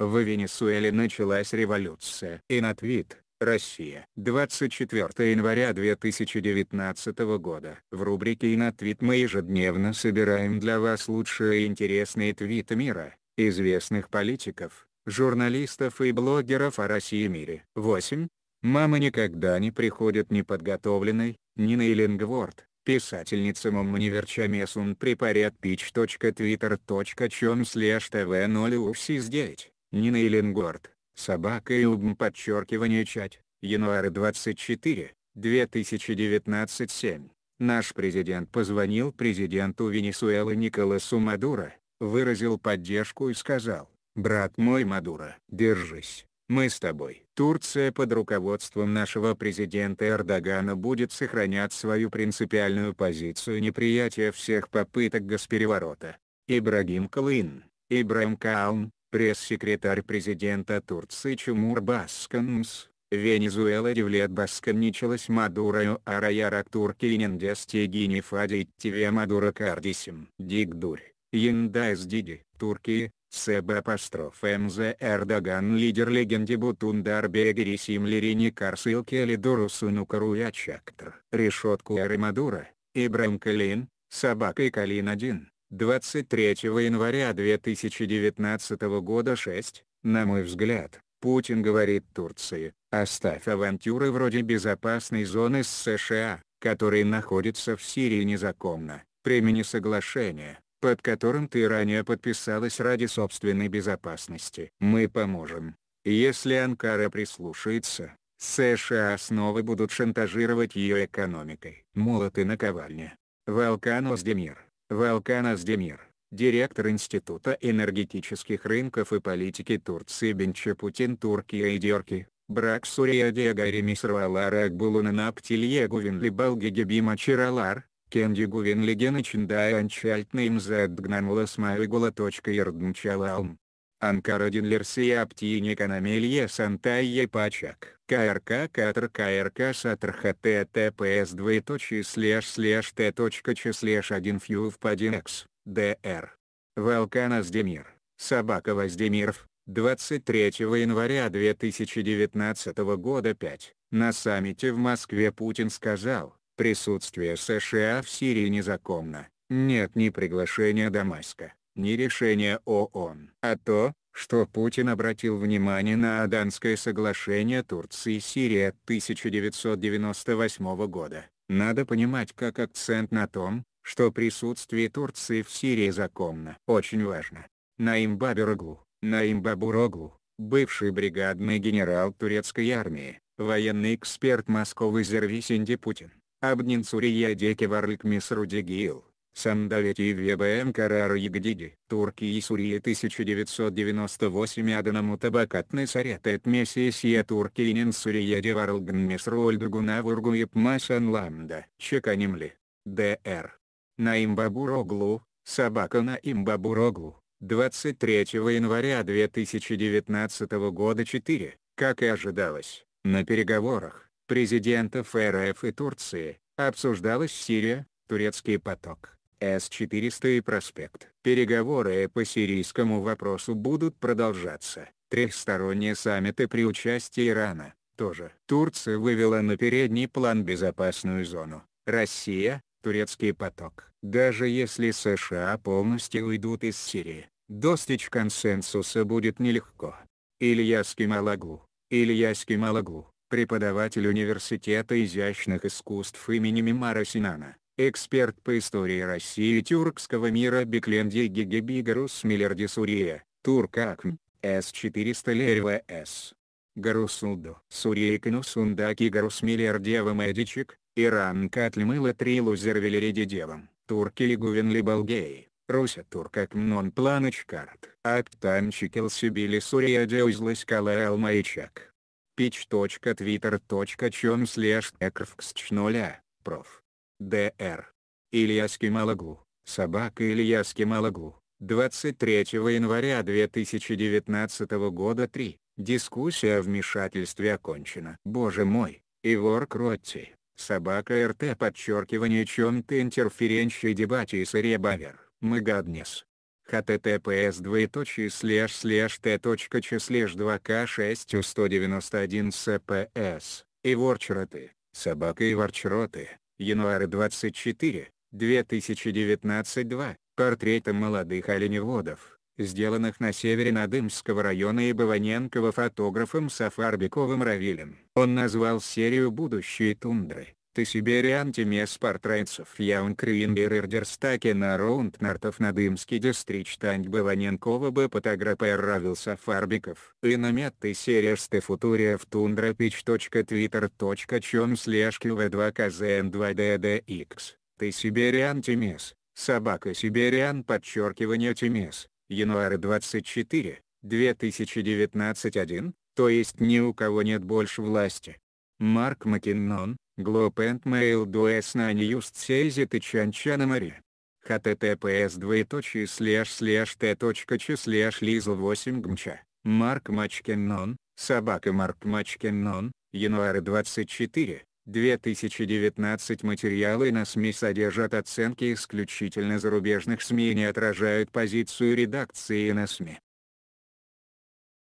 В Венесуэле началась революция. И на твит, Россия. 24 января 2019 года. В рубрике «Инотвит» мы ежедневно собираем для вас лучшие и интересные твиты мира, известных политиков, журналистов и блогеров о России и мире. 8. Мама никогда не приходит неподготовленной, Нина Эллингворд, писательница Маммуниверчамесун препарят pich.twitter.com slash tv 0 здесь. Нина Эленгорд, собака и убм подчеркивание чать, январь 24, 2019 7. Наш президент позвонил президенту Венесуэлы Николасу Мадуро, выразил поддержку и сказал, «Брат мой Мадуро, держись, мы с тобой». Турция под руководством нашего президента Эрдогана будет сохранять свою принципиальную позицию неприятия всех попыток госпереворота. Ибрагим Калын, Ибрагим Каун, Пресс-секретарь президента Турции Чумур Басканмс, Венесуэла девлет басканничалась Мадурою Араярак Туркинендес Тегини Фадит Тиве Мадура Кардисим. Дигдурь, Яндайс Диди, Турки, Себ апостроф МЗ Эрдоган лидер легенди Бутундар Бегерисим Лирини Карсилки Алидуру Сунукаруя Чактр. Решетку Эры Мадура, Ибрам Калин, Собака Калин 1. 23 января 2019 года 6, на мой взгляд, Путин говорит Турции, оставь авантюры вроде безопасной зоны с США, которые находятся в Сирии незаконно, примени соглашение, под которым ты ранее подписалась ради собственной безопасности. Мы поможем. Если Анкара прислушается, США снова будут шантажировать ее экономикой. Молоты на ковальне. Волкан Оздемир. Волкан Аздемир, директор Института энергетических рынков и политики Турции Бенчапутин Туркия и Дерки, брак Сурия Диагари Мисрвалар Акбулунан Аптилье Гувин Либалги Гебима Чиралар, Кенди Гувин Леген Чиндай Анчальтна Имзадгнанлас Майгула. Ирдмчалалм, Ankara dinlerse yaptığını kanamelye Santayya Paçak. КРК Катр КРК Сатр ХТТПС двоеточие слэш слэш Т точка Ч слэш 1 Фьюв Падинекс, ДР. Волкан Аздемир, Собака Воздемиров, 23 января 2019 года 5. На саммите в Москве Путин сказал, присутствие США в Сирии незаконно, нет ни приглашения Дамаска, не решение ООН, а то, что Путин обратил внимание на Аданское соглашение Турции и Сирии 1998 года. Надо понимать как акцент на том, что присутствие Турции в Сирии законно. Очень важно. Наим Бабироглу, Наим Бабуроглу, бывший бригадный генерал турецкой армии, военный эксперт Москвы Зервисинди Путин, Абдин Сурия Декеварлик Мисрудигил, Сандалети и ВБМ Карар Ягдиди. турки и сурии 1998 Аданаму Табакатны Саретет Мессия Туркиинин Сурия Деварлгн Месрольдгуна Вургуепмасан Ламда. Чеканимли. Д.Р. Наим Бабуроглу, собака на Бабуроглу, 23 января 2019 года 4, как и ожидалось, на переговорах президентов РФ и Турции, обсуждалась Сирия, турецкий поток. С-400 и проспект. Переговоры по сирийскому вопросу будут продолжаться. Трехсторонние саммиты при участии Ирана тоже. Турция вывела на передний план безопасную зону. Россия, турецкий поток. Даже если США полностью уйдут из Сирии, достичь консенсуса будет нелегко. Илья Скималаглу. Илья Скималаглу, преподаватель Университета изящных искусств имени Мимара Синана, эксперт по истории России и тюркского мира Бекленди Гегебигарус Миллерди Сурия, Туркакм, С-400 Лерва С Гарусулду. Сурейкину Сундаки Гарус Миллердева Мэдичек, Иран Катльмыла Трилу Зервелериди Девам, Турки Лигувен Либалгей. Руся туркак мнон планочкарт. Актанчикел Сибили Сурия Деузлась Калаэл Маячак. Пич.твиттер.чем слэш экрфксч ноля, проф. Д.Р. Ильяски Малаглу, собака Ильяски Малаглу, 23 января 2019 года 3. Дискуссия о вмешательстве окончена. Боже мой, Ивор Кротти, собака РТ подчеркивание чем-то интерференщий дебати с Ребавер, Магаднес. https двоеточие слэш слэш т точка ч слэш 2к 6 191 cps, Иворчроты, собака Иворчроты, января 24, 2019 2, портреты молодых оленеводов, сделанных на севере Надымского района и Баваненкова фотографом Сафарбековым Равилем. Он назвал серию «Будущие тундры» Ты Сибириан Тимес Портрейцев Яун Криингер Ирдерстакена Роунтнартов Надымский Дистрич Тань Баваненкова Б. Потографер Равил Сафарбиков. Иномет Ты Сережты Футурия в Тундра точка точка Чем Слежки В2 КЗН 2ДДХ. Ты Сибириан Тимес. Собака Сибириан подчеркивание Тимес. Януарь 24, 2019 1, то есть ни у кого нет больше власти. Марк Макиннон Globe and Mail Dues на News Seize Тычанчана Мари. https двоеточие слэш слэш т точка ч слэш лизл 8 гмча. Марк Мачкеннон, собака Марк Мачкеннон, январь 24, 2019 материалы на СМИ содержат оценки исключительно зарубежных СМИ и не отражают позицию редакции на СМИ.